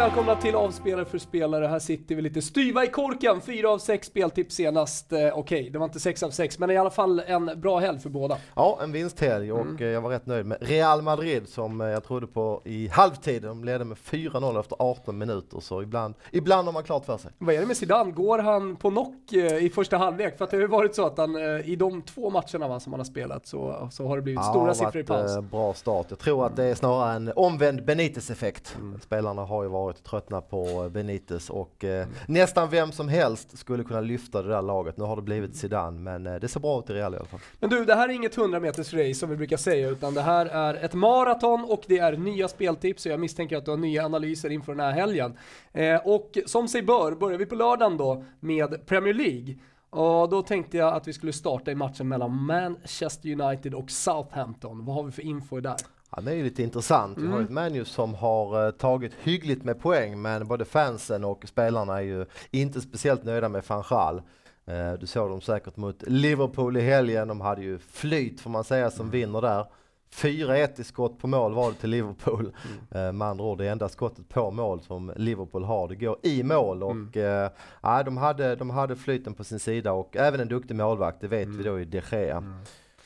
välkomna till Avspelare för spelare. Här sitter vi lite styva i korken. Fyra av sex speltips senast. Eh, Okej, det var inte sex av sex, men i alla fall en bra helg för båda. Ja, en vinsthelg och mm. eh, jag var rätt nöjd med Real Madrid som eh, jag trodde på i halvtid. De ledde med 4-0 efter 18 minuter, så ibland, ibland har man klart för sig. Vad är det med Zidane? Går han på knock eh, i första halvlek? För att det har ju varit så att han eh, i de två matcherna va, som han har spelat så, så har det blivit Ja, stora det har siffror i varit, paus. eh, Bra start. Jag tror att det är snarare en omvänd Benitez-effekt. Mm. Spelarna har ju varit varit tröttna på Benitez och eh, nästan vem som helst skulle kunna lyfta det där laget. Nu har det blivit Zidane men eh, det ser bra ut i Real i alla fall. Men du, det här är inget 100 meters race som vi brukar säga utan det här är ett maraton och det är nya speltips och jag misstänker att du har nya analyser inför den här helgen. Eh, och som sig bör börjar vi på lördagen då med Premier League. Och då tänkte jag att vi skulle starta i matchen mellan Manchester United och Southampton. Vad har vi för info där? Han är ju lite intressant. Vi mm. har ett Manu som har eh, tagit hyggligt med poäng men både fansen och spelarna är ju inte speciellt nöjda med Fanchal. Uh, eh, du såg dem säkert mot Liverpool i helgen. De hade ju flyt får man säga som mm. vinner där. 4-1 i skott på mål var det till Liverpool. Mm. Eh, med andra ord, det enda skottet på mål som Liverpool har, det går i mål. Mm. Och, mm. Uh, de, hade, de hade flyten på sin sida och även en duktig målvakt, det vet mm. vi då i de Gea. Mm.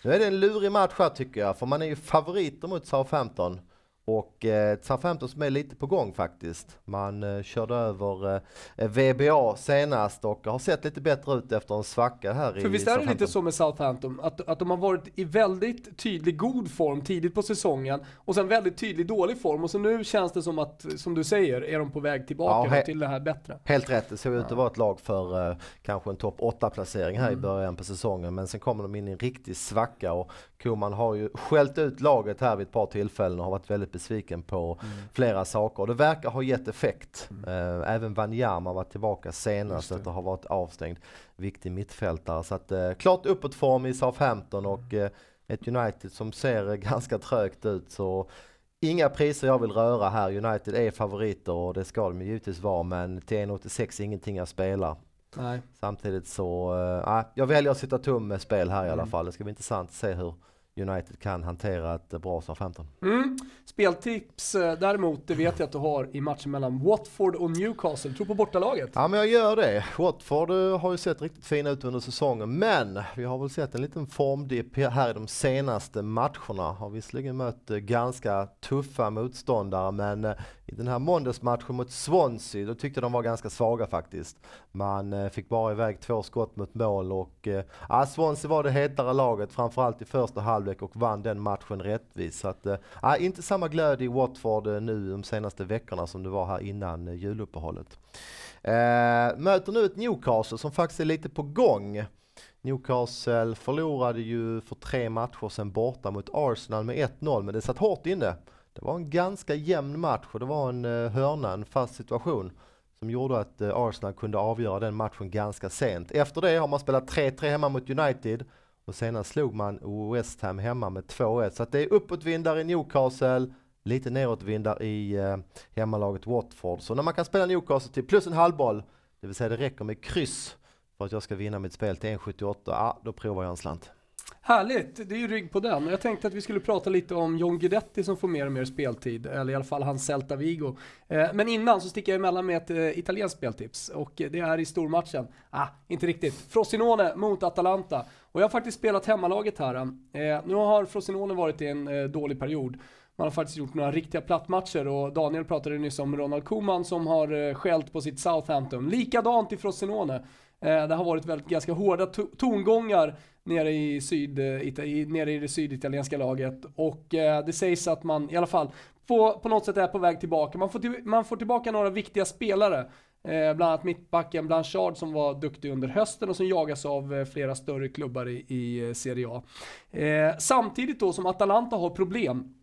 Nu är det en lurig match här tycker jag, för man är ju favoriter mot Southampton. Och eh, Southampton som är lite på gång faktiskt. Man eh, körde över eh, VBA senast och har sett lite bättre ut efter en svacka här För i visst är det lite så med Southampton, att, att de har varit i väldigt tydlig god form tidigt på säsongen och sen väldigt tydlig dålig form och så nu känns det som att, som du säger, är de på väg tillbaka ja, till det här bättre. Helt rätt, det såg ut att vara ett lag för eh, kanske en topp 8-placering här mm. i början på säsongen men sen kommer de in i en riktig svacka och Koman har ju skällt ut laget här vid ett par tillfällen och har varit väldigt besviken på mm. flera saker. Och det verkar ha gett effekt. Mm. Äh, även Wanyama var tillbaka senast efter att ha varit avstängd. Viktig mittfältare. Så att, eh, klart uppåtform i Southampton och mm. eh, ett United som ser eh, ganska trögt ut. Så Inga priser jag vill röra här. United är favoriter och det ska de givetvis vara. Men till 1,86 ingenting jag spelar. Nej. Samtidigt så, äh, jag väljer att sitta tum med spel här i alla mm. fall. Det ska bli intressant att se hur United kan hantera ett bra SA-15. Mm. Speltips eh, däremot, det vet jag att du har i matchen mellan Watford och Newcastle. Tror på bortalaget? Ja, men jag gör det. Watford eh, har ju sett riktigt fina ut under säsongen, men vi har väl sett en liten formdipp här i de senaste matcherna. Har visserligen mött eh, ganska tuffa motståndare, men i den här måndagsmatchen mot Swansea, då tyckte de var ganska svaga faktiskt. Man eh, fick bara iväg två skott mot mål och eh, Swansea var det hetare laget framförallt i första halvlek och vann den matchen rättvist. Så att, eh, inte samma glöd i Watford eh, nu de senaste veckorna som det var här innan eh, juluppehållet. Eh, möter nu ett Newcastle som faktiskt är lite på gång. Newcastle förlorade ju för tre matcher sen borta mot Arsenal med 1-0 men det satt hårt inne. Det var en ganska jämn match och det var en eh, hörna, en fast situation som gjorde att eh, Arsenal kunde avgöra den matchen ganska sent. Efter det har man spelat 3-3 hemma mot United och senast slog man West Ham hemma med 2-1. Så att det är uppåtvindar i Newcastle, lite nedåtvindar i eh, hemmalaget Watford. Så när man kan spela Newcastle till plus en halvboll, det vill säga det räcker med kryss för att jag ska vinna mitt spel till 1,78, ja då provar jag en slant. Härligt, det är ju rygg på den. Jag tänkte att vi skulle prata lite om John Guidetti som får mer och mer speltid, eller i alla fall hans Celta Vigo. Eh, men innan så sticker jag emellan med ett eh, italienskt speltips och det är i stormatchen. Ah, inte riktigt. Frosinone mot Atalanta. Och jag har faktiskt spelat hemmalaget här. Eh. Nu har Frosinone varit i en dålig period. Man har faktiskt gjort några riktiga plattmatcher och Daniel pratade nyss om Ronald Koeman som har skällt på sitt Southampton. Likadant i Frosinone. Det har varit väldigt, ganska hårda tongångar nere i, syd, eh, nere i det syditalienska laget. Och eh, det sägs att man i alla fall på, på något sätt är på väg tillbaka. Man får, till, man får tillbaka några viktiga spelare. Eh, bland annat mittbacken Blanchard som var duktig under hösten och som jagas av flera större klubbar i, i Serie A. samtidigt då som Atalanta har problem.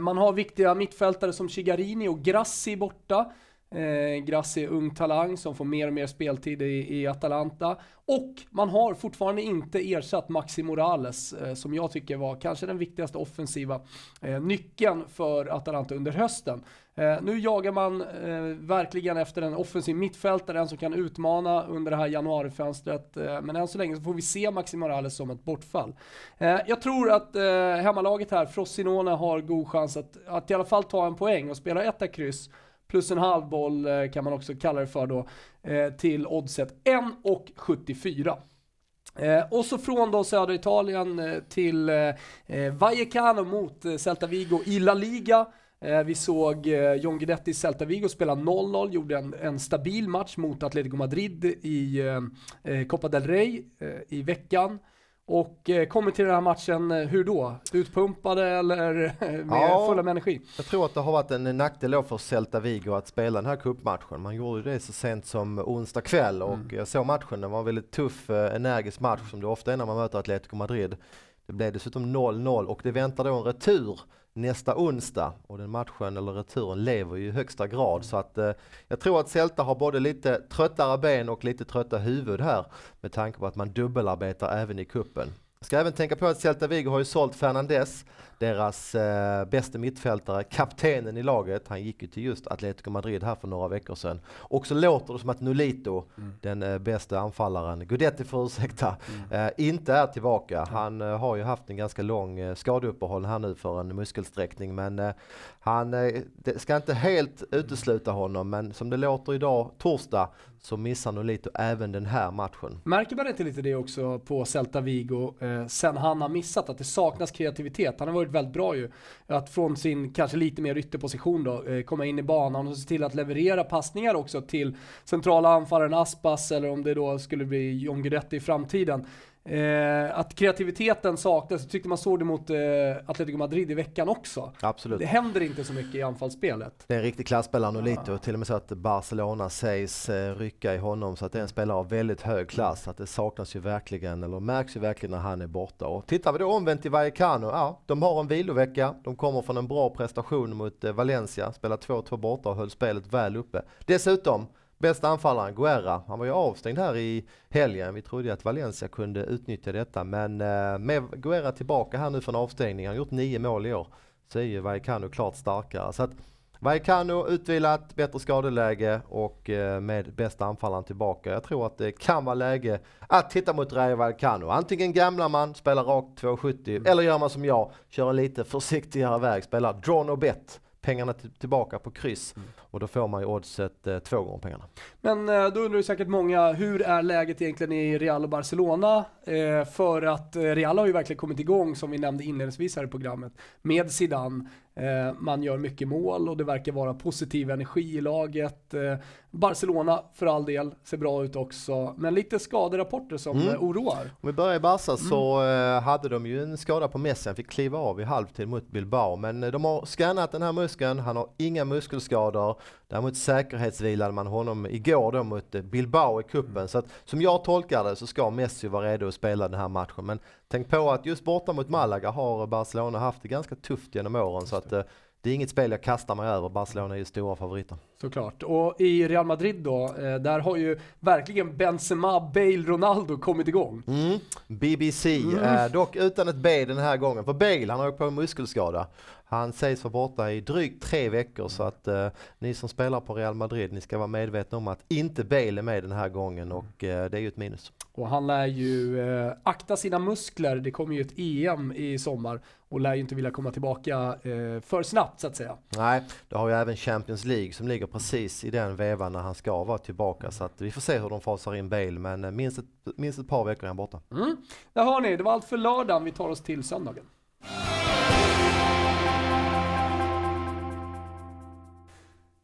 man har viktiga mittfältare som Chigarini och Grassi borta. Eh, Grassi är ung talang som får mer och mer speltid i, i Atalanta. Och man har fortfarande inte ersatt Maxi Morales eh, som jag tycker var kanske den viktigaste offensiva eh, nyckeln för Atalanta under hösten. Eh, nu jagar man eh, verkligen efter en offensiv mittfältare, en som kan utmana under det här januarifönstret. Eh, men än så länge så får vi se Maxi Morales som ett bortfall. Eh, jag tror att hemmalaget här, Frossinone, har god chans att, att i alla fall ta en poäng och spela etta kryss plus en halv boll eh, kan man också kalla det för då, eh, till oddset 1,74. Eh, och så från då södra Italien eh, till eh, Vallecano mot eh, Celta Vigo i La Liga. Vi såg John Guidetti Celta Vigo spela 0-0, gjorde en, en, stabil match mot Atletico Madrid i Copa del Rey i veckan. Och eh, kommer till den här matchen, eh, hur då? Utpumpade eller eh, med ja, fulla med energi? Jag tror att det har varit en nackdel för Celta Vigo att spela den här kuppmatchen. Man gjorde det så sent som onsdag kväll och mm. jag såg matchen. Det var en väldigt tuff, energisk match som det ofta är när man möter Atletico Madrid. Det blev dessutom 0-0 och det väntar då en retur nästa onsdag. Och den matchen, eller returen, lever ju i högsta grad. Så att eh, jag tror att Celta har både lite tröttare ben och lite trötta huvud här. Med tanke på att man dubbelarbetar även i kuppen. Ska även tänka på att Celta Vigo har ju sålt Fernandes, deras eh, bästa mittfältare, kaptenen i laget. Han gick ju till just Atletico Madrid här för några veckor sedan. Och så låter det som att Nolito, mm. den eh, bästa anfallaren, Gudetti får ursäkta, mm. eh, inte är tillbaka. Han eh, har ju haft en ganska lång eh, skadeuppehåll här nu för en muskelsträckning men eh, han eh, ska inte helt utesluta honom men som det låter idag, torsdag, så missar lite även den här matchen. Märker man inte lite det också på Celta Vigo eh, sen han har missat? Att det saknas kreativitet. Han har varit väldigt bra ju. Att från sin kanske lite mer ytterposition då eh, komma in i banan och se till att leverera passningar också till centrala anfallaren Aspas eller om det då skulle bli John Guidetti i framtiden. Eh, att kreativiteten saknas, jag tyckte man såg det mot eh, Atletico Madrid i veckan också. Absolut. Det händer inte så mycket i anfallsspelet. Det är en riktig klasspelare Nolito, ja. till och med så att Barcelona sägs eh, rycka i honom. Så att det är en spelare av väldigt hög klass. Att det saknas ju verkligen, eller märks ju verkligen när han är borta. Och tittar vi då omvänt i Vallecano, ja, de har en vilovecka. De kommer från en bra prestation mot eh, Valencia, spelade 2-2 borta och höll spelet väl uppe. Dessutom Bästa anfallaren, Guerra, han var ju avstängd här i helgen. Vi trodde ju att Valencia kunde utnyttja detta men eh, med Guerra tillbaka här nu från avstängning, han har gjort nio mål i år, så är ju Vallecano klart starkare. Så att Vallecano utvilat, bättre skadeläge och eh, med bästa anfallaren tillbaka. Jag tror att det kan vara läge att titta mot Rayo Vallecano. Antingen gamla man, spelar rakt 2,70 mm. eller gör man som jag, kör en lite försiktigare väg, spelar draw no bet pengarna tillbaka på kryss. Mm. Och då får man ju oddset eh, två gånger pengarna. Men eh, då undrar ju säkert många, hur är läget egentligen i Real och Barcelona? Eh, för att eh, Real har ju verkligen kommit igång, som vi nämnde inledningsvis här i programmet, med Zidane. Eh, man gör mycket mål och det verkar vara positiv energi i laget. Eh, Barcelona, för all del, ser bra ut också. Men lite skaderapporter som mm. oroar. Om vi börjar i Barca mm. så hade de ju en skada på Messi, fick kliva av i halvtid mot Bilbao. Men de har skannat den här muskeln, han har inga muskelskador. Däremot säkerhetsvilade man honom igår då mot eh, Bilbao i kuppen. Mm. Så att, som jag tolkar det så ska Messi vara redo att spela den här matchen. Men tänk på att just borta mot Malaga har Barcelona haft det ganska tufft genom åren. Så att, eh, det är inget spel jag kastar mig över. Barcelona är ju stora favoriter. Såklart. Och i Real Madrid då, eh, där har ju verkligen Benzema, Bale, Ronaldo kommit igång. Mm. BBC, mm. Eh, dock utan ett B den här gången. För Bale, han har ju på en muskelskada. Han sägs vara borta i drygt tre veckor så att eh, ni som spelar på Real Madrid, ni ska vara medvetna om att inte Bale är med den här gången och eh, det är ju ett minus. Och han lär ju eh, akta sina muskler. Det kommer ju ett EM i sommar och lär ju inte vilja komma tillbaka eh, för snabbt så att säga. Nej, det har ju även Champions League som ligger på precis i den vevan när han ska vara tillbaka. Så att vi får se hur de fasar in Bale, men eh, minst ett, minst ett par veckor är han borta. Mm. Där har ni, det var allt för lördagen. Vi tar oss till söndagen.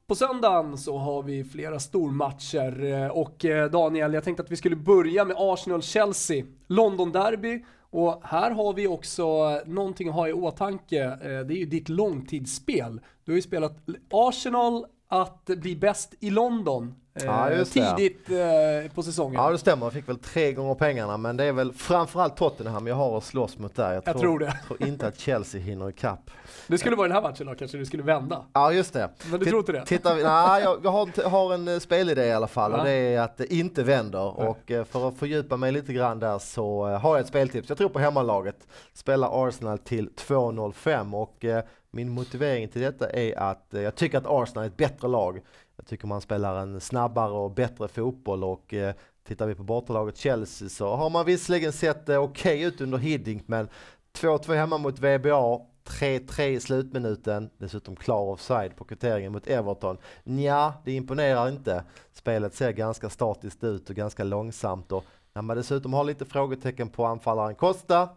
På söndagen så har vi flera stormatcher eh, och eh, Daniel, jag tänkte att vi skulle börja med Arsenal-Chelsea. London-derby och här har vi också någonting att ha i åtanke. Det är ju ditt långtidsspel. Du har ju spelat Arsenal, att bli bäst i London eh, ja, tidigt eh, på säsongen. Ja det stämmer, jag fick väl tre gånger pengarna men det är väl framförallt Tottenham jag har att slåss mot där. Jag, jag tror, tror, det. tror inte att Chelsea hinner ikapp. Det skulle vara den här matchen då kanske du skulle vända? Ja just det. Men du T tror inte det? Titta, nej, jag, har, har, en eh, spelidé i alla fall ja. och det är att det inte vänder nej. och eh, för att fördjupa mig lite grann där så eh, har jag ett speltips. Jag tror på hemmalaget. Spelar Arsenal till 2.05 och min motivering till detta är att eh, jag tycker att Arsenal är ett bättre lag. Jag tycker man spelar en snabbare och bättre fotboll och eh, tittar vi på bortalaget Chelsea så har man visserligen sett eh, okej okay ut under Hiddink men 2-2 hemma mot VBA 3-3 i slutminuten, dessutom klar offside på kvitteringen mot Everton. Nja, det imponerar inte. Spelet ser ganska statiskt ut och ganska långsamt och när man dessutom har lite frågetecken på anfallaren Costa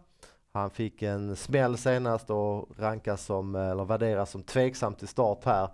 han fick en smäll senast och rankas som, eller värderas som tveksam till start här.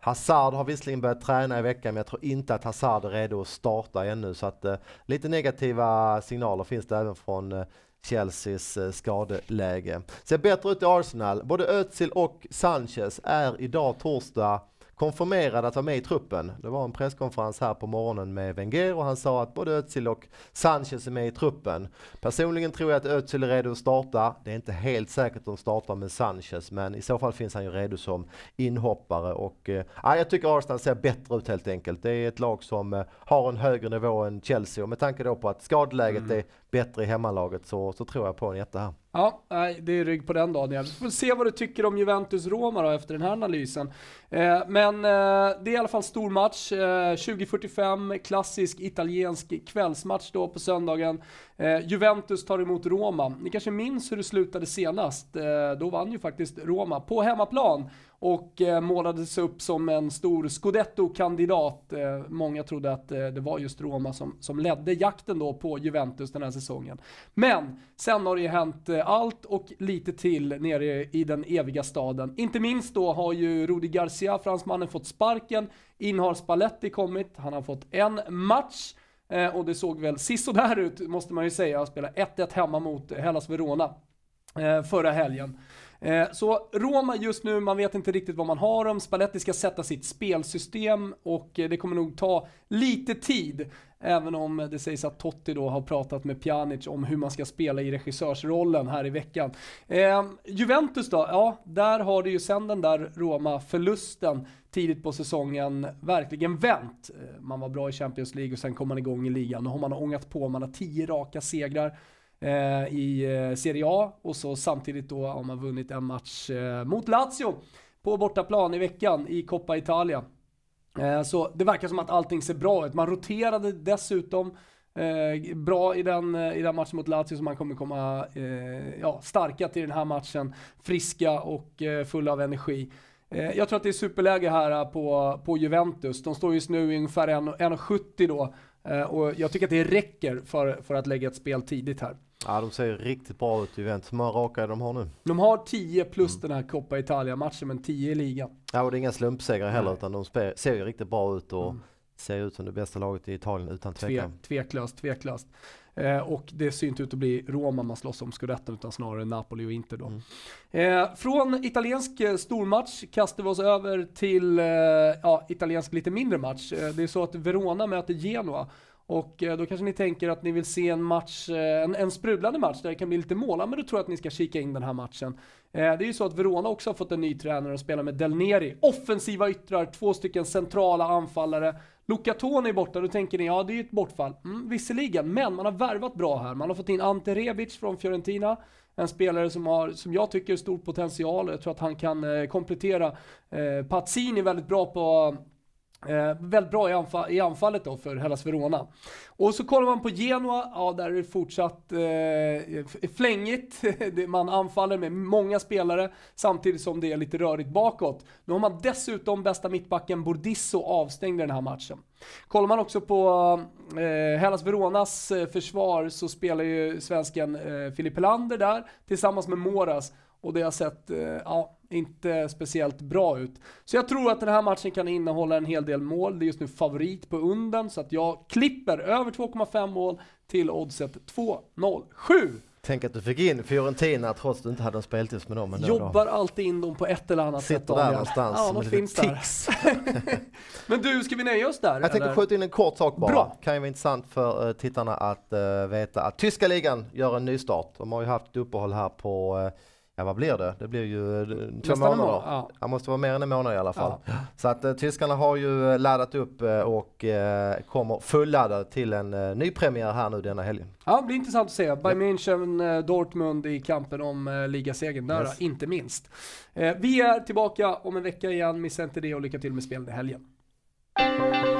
Hazard har visserligen börjat träna i veckan men jag tror inte att Hazard är redo att starta ännu så att eh, lite negativa signaler finns det även från eh, Chelseas eh, skadeläge. Ser bättre ut i Arsenal. Både Özil och Sanchez är idag torsdag konfirmerad att vara med i truppen. Det var en presskonferens här på morgonen med Wenger och han sa att både Özil och Sanchez är med i truppen. Personligen tror jag att Özil är redo att starta. Det är inte helt säkert att de startar med Sanchez men i så fall finns han ju redo som inhoppare och eh, jag tycker Arsenal ser bättre ut helt enkelt. Det är ett lag som eh, har en högre nivå än Chelsea och med tanke då på att skadeläget mm. är bättre i hemmalaget så, så tror jag på en jätte här. Ja, nej, det är rygg på den Daniel. Vi får se vad du tycker om Juventus-Roma då efter den här analysen. Eh, men eh, det är i alla fall stor match. Eh, 20.45, klassisk italiensk kvällsmatch då på söndagen. Eh, Juventus tar emot Roma. Ni kanske minns hur det slutade senast? Eh, då vann ju faktiskt Roma på hemmaplan och eh, målades upp som en stor scudetto-kandidat. Eh, många trodde att eh, det var just Roma som, som ledde jakten då på Juventus den här säsongen. Men sen har det ju hänt allt och lite till nere i den eviga staden. Inte minst då har ju Rudi Garcia, fransmannen, fått sparken. In har Spalletti kommit, han har fått en match. Och det såg väl sisådär ut måste man ju säga. Han spelade 1-1 hemma mot Hellas Verona förra helgen. Eh, så Roma just nu, man vet inte riktigt vad man har dem. Spalletti ska sätta sitt spelsystem och eh, det kommer nog ta lite tid. Även om det sägs att Totti då har pratat med Pjanic om hur man ska spela i regissörsrollen här i veckan. Eh, Juventus då? Ja, där har det ju sen den där Roma-förlusten tidigt på säsongen verkligen vänt. Eh, man var bra i Champions League och sen kom man igång i ligan. Nu har man ångat på, man har tio raka segrar. Eh, i eh, Serie A och så samtidigt då har man vunnit en match eh, mot Lazio på bortaplan i veckan i Coppa Italia. så det verkar som att allting ser bra ut. Man roterade dessutom bra i den, i den matchen mot Lazio, så man kommer komma ja, starka till den här matchen. Friska och fulla av energi. jag tror att det är superläge här på, på Juventus. De står just nu i ungefär 1,70 då. och jag tycker att det räcker för, för att lägga ett spel tidigt här. Ja, de ser riktigt bra ut i Event. Hur många raka de har nu? De har 10 plus mm. den här Coppa Italia-matchen, men 10 i ligan. Ja, och det är inga slumpsegrar heller, Nej. utan de ser ju riktigt bra ut och mm. ser ut som det bästa laget i Italien utan tvekan. Tve, tveklöst, tveklöst. Eh, och det ser inte ut att bli Roma man slåss om scudetton, utan snarare Napoli och Inter då. Mm. Eh, från italiensk eh, stormatch kastar vi oss över till eh, ja, italiensk lite mindre match. Eh, det är så att Verona möter Genoa. Och eh, då kanske ni tänker att ni vill se en match, eh, en, en sprudlande match där det kan bli lite mål. Men då tror jag att ni ska kika in den här matchen. Eh, det är ju så att Verona också har fått en ny tränare och spelar med Delneri. Offensiva yttrar, två stycken centrala anfallare. Lucatone är borta, då tänker ni ja det är ju ett bortfall. Mm, visserligen, men man har värvat bra här. Man har fått in Ante Rebic från Fiorentina. En spelare som har, som jag tycker, stor potential. Jag tror att han kan komplettera eh, Pazzini väldigt bra på Eh, väldigt bra i, anfall, i, anfallet då för Hellas Verona. Och så kollar man på Genoa, ja där är det fortsatt eh, flängigt. Man anfaller med många spelare samtidigt som det är lite rörigt bakåt. Nu har man dessutom bästa mittbacken Bordisso avstängd i den här matchen. Kollar man också på eh, Hellas Veronas eh, försvar så spelar ju svensken eh, Filip Helander där tillsammans med Moras. Och det har sett, eh, ja, inte speciellt bra ut. Så jag tror att den här matchen kan innehålla en hel del mål. Det är just nu favorit på unden så att jag klipper över 2,5 mål till oddset 2,07. Tänk att du fick in Fiorentina trots att du inte hade en speltips med dem. Men Jobbar alltid in dem på ett eller annat Sitter sätt. Sitter där någonstans. Ja, de finns där. men du, ska vi nöja oss där? Jag eller? tänkte skjuta in en kort sak bara. Bra. Kan ju vara intressant för eh, tittarna att uh, veta att tyska ligan gör en nystart. De har ju haft uppehåll här på uh, Ja vad blir det? Det blir ju eh, två Nästan månader. Månad, ja. Det måste vara mer än en månad i alla fall. Ja. Så att eh, tyskarna har ju eh, laddat upp eh, och eh, kommer fulladda till en eh, ny premiär här nu denna helgen. Ja, det blir intressant att se. Bayern München, eh, Dortmund i kampen om eh, ligasegern där, yes. inte minst. vi är tillbaka om en vecka igen. Missa inte det och lycka till med spelen i helgen.